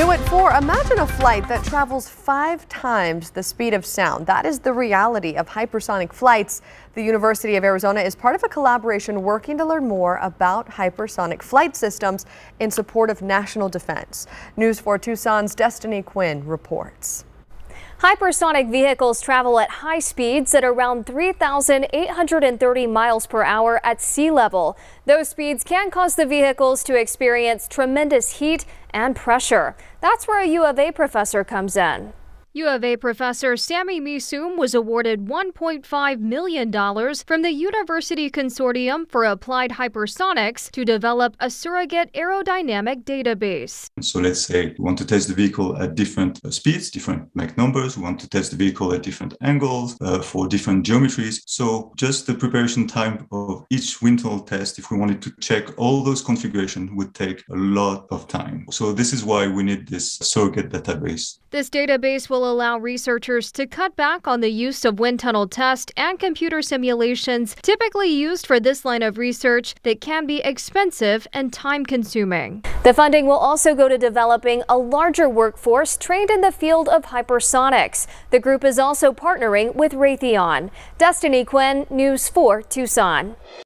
New at 4, imagine a flight that travels five times the speed of sound. That is the reality of hypersonic flights. The University of Arizona is part of a collaboration working to learn more about hypersonic flight systems in support of national defense. News 4 Tucson's Destiny Quinn reports. Hypersonic vehicles travel at high speeds at around 3,830 miles per hour at sea level. Those speeds can cause the vehicles to experience tremendous heat and pressure. That's where a U of A professor comes in. U of A professor Sammy Misum was awarded $1.5 million from the University Consortium for Applied Hypersonics to develop a surrogate aerodynamic database. So let's say we want to test the vehicle at different uh, speeds, different Mach numbers. We want to test the vehicle at different angles uh, for different geometries. So just the preparation time of each wind tunnel test, if we wanted to check all those configurations, would take a lot of time. So this is why we need this surrogate database. This database will will allow researchers to cut back on the use of wind tunnel tests and computer simulations typically used for this line of research that can be expensive and time consuming. The funding will also go to developing a larger workforce trained in the field of hypersonics. The group is also partnering with Raytheon. Destiny Quinn, News 4 Tucson.